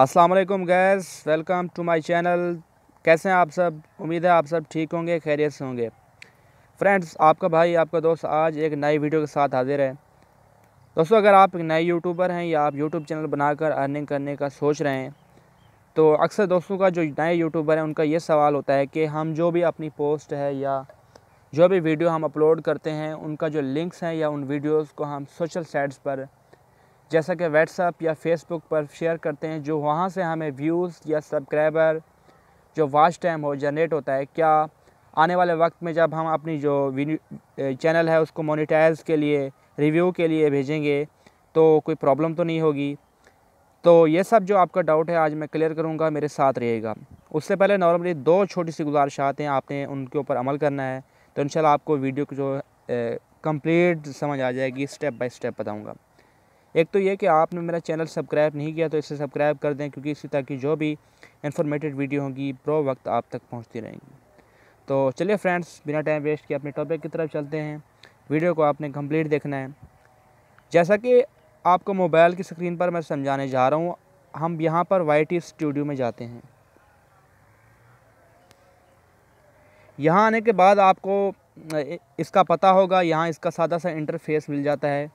अस्सलाम guys welcome to my channel कैसे हैं आप सब उम्मीद है आप सब ठीक होंगे खैरियत से होंगे फ्रेंड्स आपका भाई आपका दोस्त आज एक नई वीडियो के साथ हाजिर है दोस्तों अगर आप एक नए यूट्यूबर हैं या आप यूट्यूब चैनल बनाकर अर्निंग करने का सोच रहे हैं तो अक्सर दोस्तों का जो नए यूट्यूबर हैं उनका ये सवाल होता है कि हम जो भी अपनी पोस्ट है या जो भी वीडियो हम अपलोड करते हैं उनका जो लिंक्स हैं या उन वीडियोज़ को हम सोशल साइट्स पर जैसा कि व्हाट्सअप या फेसबुक पर शेयर करते हैं जो वहाँ से हमें व्यूज़ या सब्सक्राइबर जो वाच टाइम हो जनरेट होता है क्या आने वाले वक्त में जब हम अपनी जो चैनल है उसको मोनिटाइज के लिए रिव्यू के लिए भेजेंगे तो कोई प्रॉब्लम तो नहीं होगी तो ये सब जो आपका डाउट है आज मैं क्लियर करूँगा मेरे साथ रहेगा उससे पहले नॉर्मली दो छोटी सी गुजारिशात हैं आपने उनके ऊपर अमल करना है तो इन आपको वीडियो को जो कंप्लीट समझ आ जाएगी स्टेप बाय स्टेप बताऊँगा एक तो ये कि आपने मेरा चैनल सब्सक्राइब नहीं किया तो इसे सब्सक्राइब कर दें क्योंकि इसी तरह की जो भी इन्फॉर्मेटिव वीडियो होंगी प्रो वक्त आप तक पहुँचती रहेंगी तो चलिए फ्रेंड्स बिना टाइम वेस्ट किए अपने टॉपिक की तरफ चलते हैं वीडियो को आपने कंप्लीट देखना है जैसा कि आपको मोबाइल की स्क्रीन पर मैं समझाने जा रहा हूँ हम यहाँ पर वाई टी स्टूडियो में जाते हैं यहाँ आने के बाद आपको इसका पता होगा यहाँ इसका सादा सा इंटरफेस मिल जाता है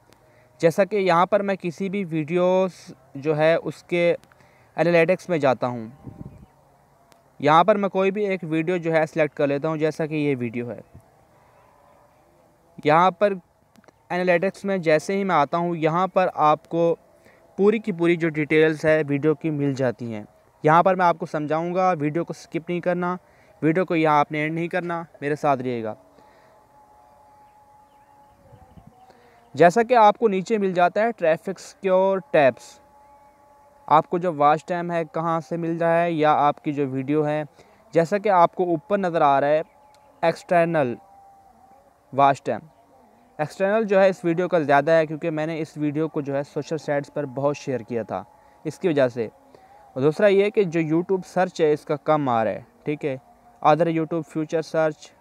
जैसा कि यहाँ पर मैं किसी भी वीडियोस जो है उसके एनालिटिक्स में जाता हूँ यहाँ पर मैं कोई भी एक वीडियो जो है सिलेक्ट कर लेता हूँ जैसा कि ये वीडियो है यहाँ पर एनालिटिक्स में जैसे ही मैं आता हूँ यहाँ पर आपको पूरी की पूरी जो डिटेल्स है वीडियो की मिल जाती हैं यहाँ पर मैं आपको समझाऊँगा वीडियो को स्किप नहीं करना वीडियो को यहाँ आपने एंड नहीं करना मेरे साथ रहिएगा जैसा कि आपको नीचे मिल जाता है ट्रैफिक सिक्योर टैब्स आपको जो वाच टाइम है कहाँ से मिल रहा है या आपकी जो वीडियो है जैसा कि आपको ऊपर नज़र आ रहा है एक्सटर्नल वाच टाइम एक्सटर्नल जो है इस वीडियो का ज़्यादा है क्योंकि मैंने इस वीडियो को जो है सोशल साइट्स पर बहुत शेयर किया था इसकी वजह से और दूसरा ये कि जो यूट्यूब सर्च है इसका कम आ रहा है ठीक है other YouTube future search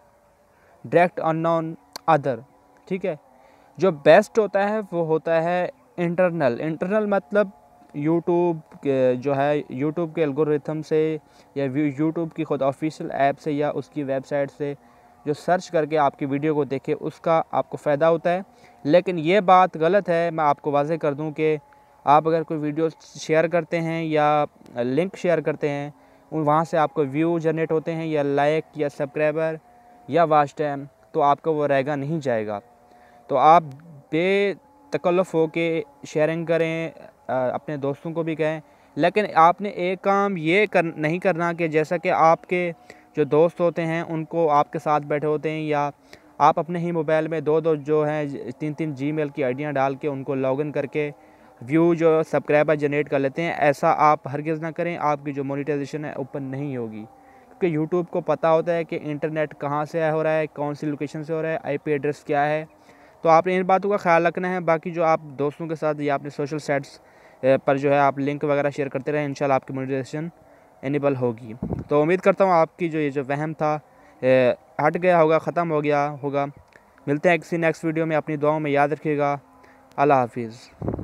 direct an other ठीक है जो बेस्ट होता है वो होता है इंटरनल इंटरनल मतलब यूट्यूब जो है यूट्यूब के एल्गोरिथम से या यूट्यूब की खुद ऑफिशियल ऐप से या उसकी वेबसाइट से जो सर्च करके आपकी वीडियो को देखे उसका आपको फ़ायदा होता है लेकिन ये बात गलत है मैं आपको वाजह कर दूं कि आप अगर कोई वीडियो शेयर करते हैं या लिंक शेयर करते हैं वहाँ से आपको व्यू जनरेट होते हैं या लाइक या सब्सक्राइबर या वाच टाइम तो आपका वो रहेगा नहीं जाएगा तो आप बेतकल्फ हो के शेयरिंग करें अपने दोस्तों को भी कहें लेकिन आपने एक काम ये कर नहीं करना कि जैसा कि आपके जो दोस्त होते हैं उनको आपके साथ बैठे होते हैं या आप अपने ही मोबाइल में दो दो जो हैं तीन तीन जी मेल की आइडियाँ डाल के उनको लॉगिन करके व्यू जो सब्सक्राइबर जनरेट कर लेते हैं ऐसा आप हरगिज़ ना करें आपकी जो मोनिटाइजेशन है ऊपर नहीं होगी क्योंकि यूट्यूब को पता होता है कि इंटरनेट कहाँ से हो रहा है कौन सी लोकेशन से हो रहा है आई एड्रेस क्या है तो आपने इन बातों का ख्याल रखना है बाकी जो आप दोस्तों के साथ या आपने सोशल साइट्स पर जो है आप लिंक वगैरह शेयर करते रहें इन आपकी मोटिवेशन एनेबल होगी तो उम्मीद करता हूँ आपकी जो ये जो वहम था हट गया होगा ख़त्म हो गया होगा मिलते हैं किसी नेक्स्ट वीडियो में अपनी दुआओं में याद रखिएगा अल्लाह हाफिज़